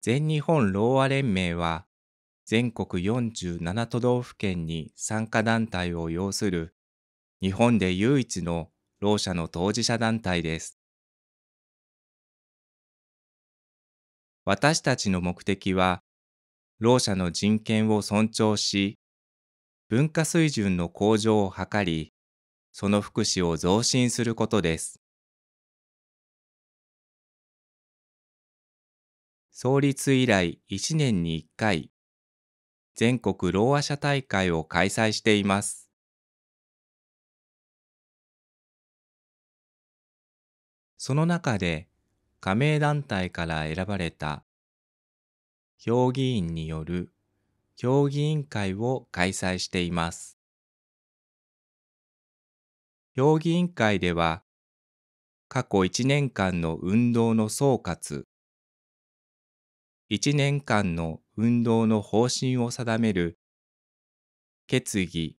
全日本ろうあ連盟は、全国47都道府県に参加団体を要する、日本で唯一のろう者の当事者団体です。私たちの目的は、ろう者の人権を尊重し、文化水準の向上を図り、その福祉を増進することです。創立以来1年に1回、全国ろうあ者大会を開催しています。その中で加盟団体から選ばれた評議員による評議員会を開催しています。評議員会では過去1年間の運動の総括、1年間の運動の方針を定める決議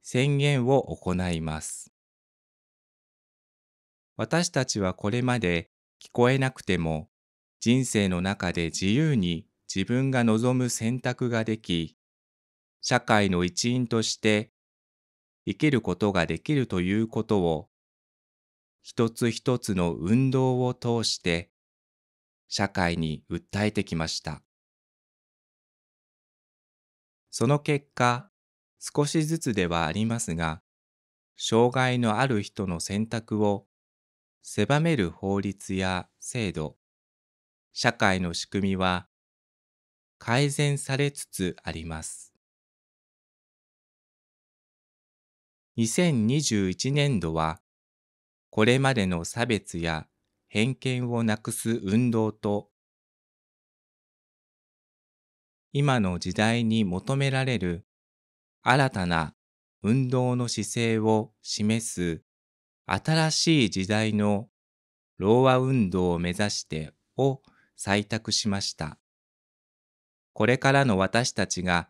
宣言を行います。私たちはこれまで聞こえなくても人生の中で自由に自分が望む選択ができ、社会の一員として生きることができるということを一つ一つの運動を通して社会に訴えてきました。その結果、少しずつではありますが、障害のある人の選択を狭める法律や制度、社会の仕組みは改善されつつあります。2021年度は、これまでの差別や偏見をなくす運動と今の時代に求められる新たな運動の姿勢を示す新しい時代の老和運動を目指してを採択しました。これからの私たちが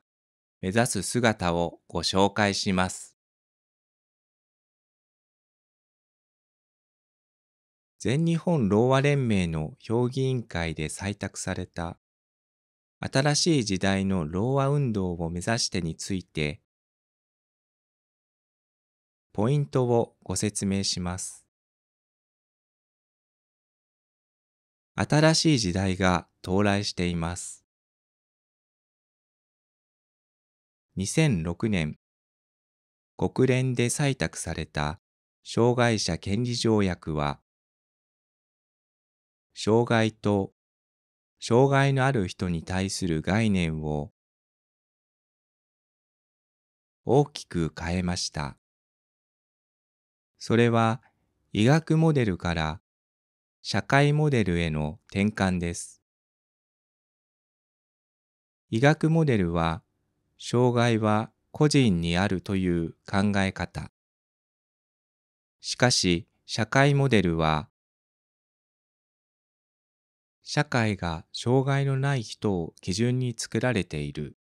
目指す姿をご紹介します。全日本ろうあ連盟の評議員会で採択された新しい時代のろうあ運動を目指してについてポイントをご説明します。新しい時代が到来しています。2006年、国連で採択された障害者権利条約は、障害と障害のある人に対する概念を大きく変えました。それは医学モデルから社会モデルへの転換です。医学モデルは障害は個人にあるという考え方。しかし社会モデルは社会が障害のない人を基準に作られている。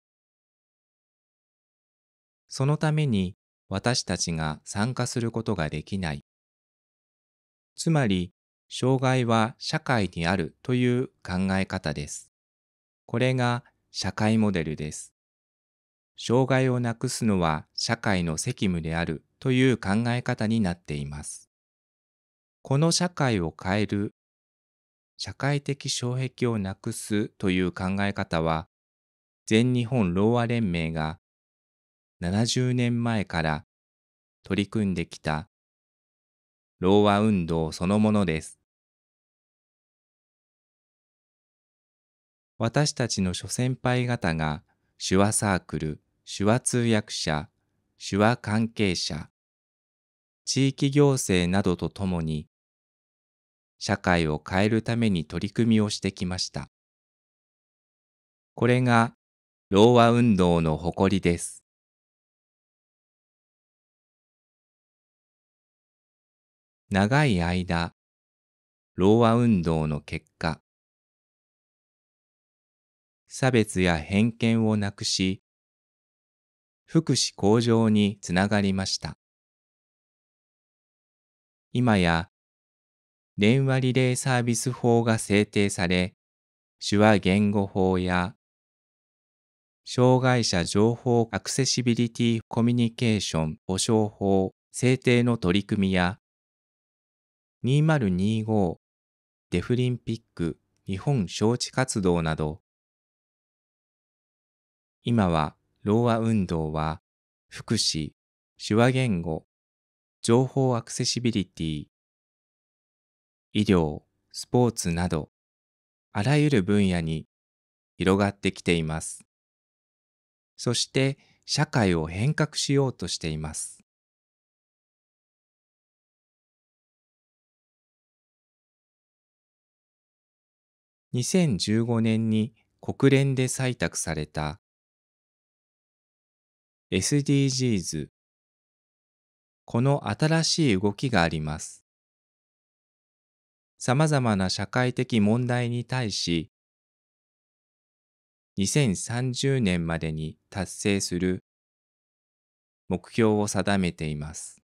そのために私たちが参加することができない。つまり、障害は社会にあるという考え方です。これが社会モデルです。障害をなくすのは社会の責務であるという考え方になっています。この社会を変える社会的障壁をなくすという考え方は、全日本ろうあ連盟が70年前から取り組んできたろうあ運動そのものです。私たちの諸先輩方が手話サークル、手話通訳者、手話関係者、地域行政などとともに社会を変えるために取り組みをしてきました。これが老和運動の誇りです。長い間、老和運動の結果、差別や偏見をなくし、福祉向上につながりました。今や電話リレーサービス法が制定され、手話言語法や障害者情報アクセシビリティコミュニケーション保障法制定の取り組みや2025デフリンピック日本招致活動など今はローア運動は福祉、手話言語、情報アクセシビリティ、医療、スポーツなど、あらゆる分野に広がってきています。そして社会を変革しようとしています。2015年に国連で採択された SDGs この新しい動きがあります。さまざまな社会的問題に対し、2030年までに達成する目標を定めています。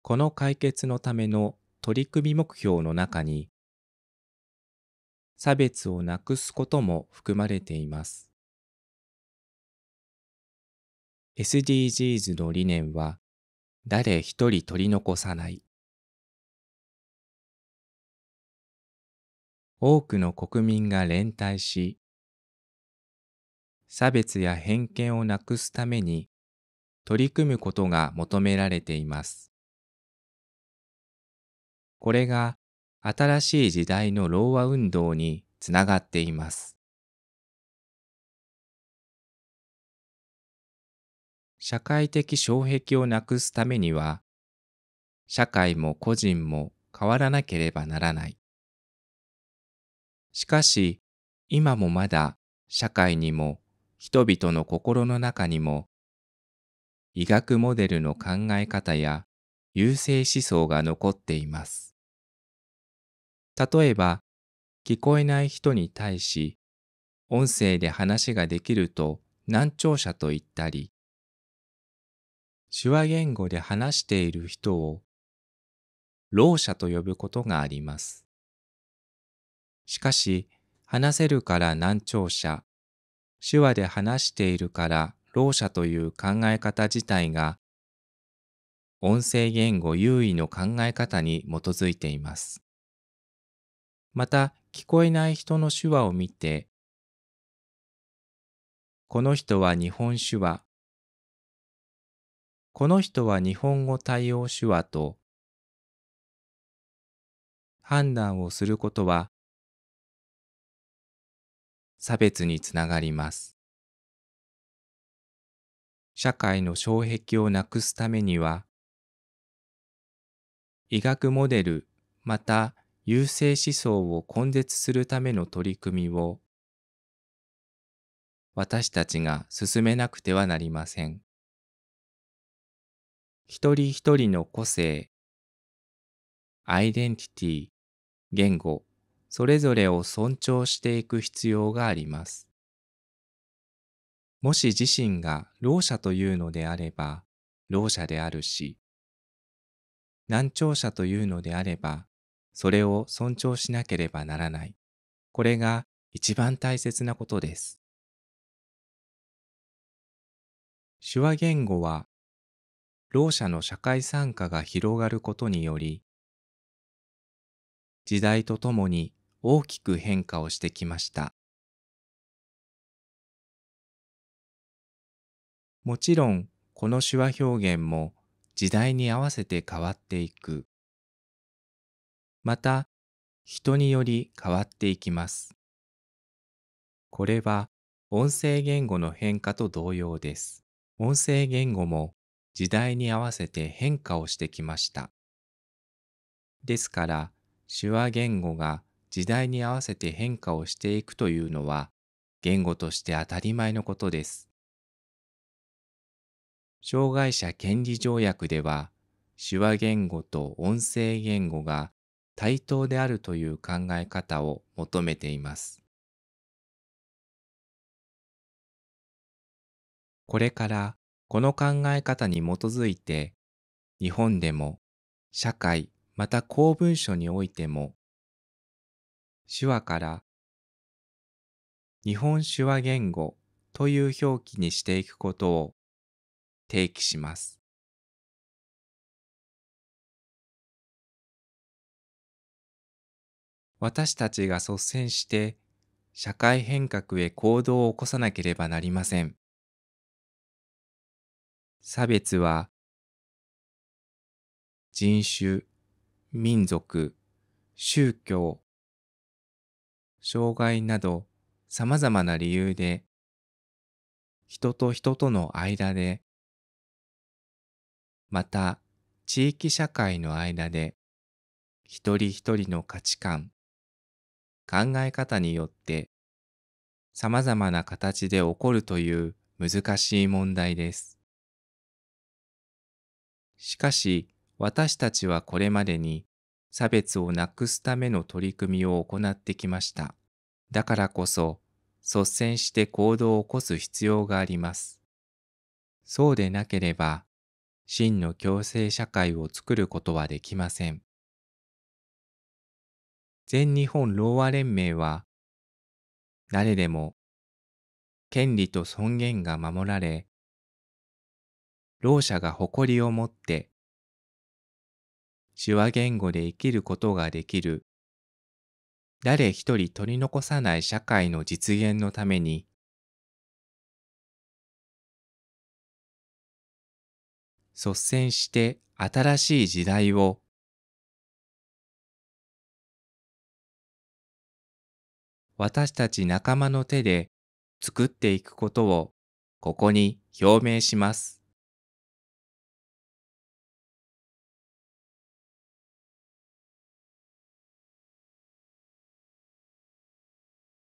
この解決のための取り組み目標の中に、差別をなくすことも含まれています。SDGs の理念は、誰一人取り残さない。多くの国民が連帯し、差別や偏見をなくすために取り組むことが求められています。これが新しい時代の老和運動につながっています。社会的障壁をなくすためには、社会も個人も変わらなければならない。しかし、今もまだ社会にも人々の心の中にも、医学モデルの考え方や優勢思想が残っています。例えば、聞こえない人に対し、音声で話ができると難聴者と言ったり、手話言語で話している人を、ろう者と呼ぶことがあります。しかし、話せるから難聴者、手話で話しているからろう者という考え方自体が、音声言語優位の考え方に基づいています。また、聞こえない人の手話を見て、この人は日本手話、この人は日本語対応手話と判断をすることは差別につながります。社会の障壁をなくすためには、医学モデルまた優勢思想を根絶するための取り組みを私たちが進めなくてはなりません。一人一人の個性、アイデンティティ、言語、それぞれを尊重していく必要があります。もし自身がろう者というのであれば、ろう者であるし、難聴者というのであれば、それを尊重しなければならない。これが一番大切なことです。手話言語はろう者の社会参加が広がることにより、時代とともに大きく変化をしてきました。もちろん、この手話表現も時代に合わせて変わっていく。また、人により変わっていきます。これは音声言語の変化と同様です。音声言語も時代に合わせて変化をしてきました。ですから手話言語が時代に合わせて変化をしていくというのは言語として当たり前のことです。障害者権利条約では手話言語と音声言語が対等であるという考え方を求めています。これからこの考え方に基づいて、日本でも、社会、また公文書においても、手話から日本手話言語という表記にしていくことを提起します。私たちが率先して社会変革へ行動を起こさなければなりません。差別は人種、民族、宗教、障害など様々な理由で人と人との間でまた地域社会の間で一人一人の価値観、考え方によって様々な形で起こるという難しい問題です。しかし、私たちはこれまでに差別をなくすための取り組みを行ってきました。だからこそ、率先して行動を起こす必要があります。そうでなければ、真の共生社会を作ることはできません。全日本ろう和連盟は、誰でも、権利と尊厳が守られ、ろう者が誇りを持って手話言語で生きることができる誰一人取り残さない社会の実現のために率先して新しい時代を私たち仲間の手で作っていくことをここに表明します。